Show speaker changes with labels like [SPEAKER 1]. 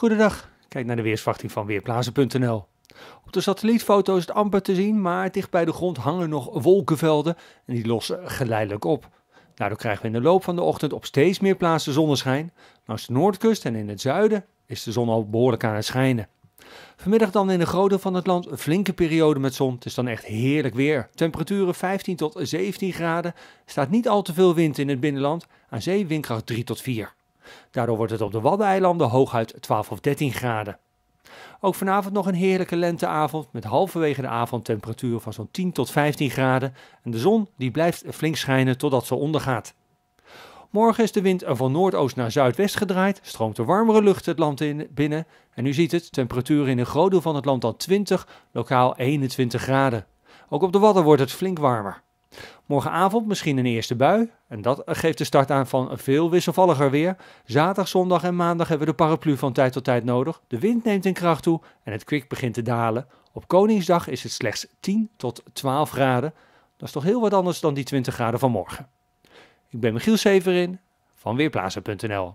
[SPEAKER 1] Goedendag, kijk naar de weersverwachting van Weerplaatsen.nl. Op de satellietfoto is het amper te zien, maar dicht bij de grond hangen nog wolkenvelden en die lossen geleidelijk op. Daardoor krijgen we in de loop van de ochtend op steeds meer plaatsen zonneschijn. Langs de noordkust en in het zuiden is de zon al behoorlijk aan het schijnen. Vanmiddag dan in de grote van het land een flinke periode met zon. Het is dan echt heerlijk weer. Temperaturen 15 tot 17 graden. Staat niet al te veel wind in het binnenland. Aan zee windkracht 3 tot 4. Daardoor wordt het op de Waddeneilanden hooguit 12 of 13 graden. Ook vanavond nog een heerlijke lenteavond met halverwege de avond temperaturen van zo'n 10 tot 15 graden en de zon die blijft flink schijnen totdat ze ondergaat. Morgen is de wind van noordoost naar zuidwest gedraaid, stroomt de warmere lucht het land in, binnen en u ziet het, temperaturen in een groot deel van het land dan 20, lokaal 21 graden. Ook op de Wadden wordt het flink warmer. Morgenavond misschien een eerste bui. En dat geeft de start aan van veel wisselvalliger weer. Zaterdag, zondag en maandag hebben we de paraplu van tijd tot tijd nodig. De wind neemt in kracht toe en het kwik begint te dalen. Op Koningsdag is het slechts 10 tot 12 graden. Dat is toch heel wat anders dan die 20 graden van morgen. Ik ben Michiel Severin van Weerplaza.nl.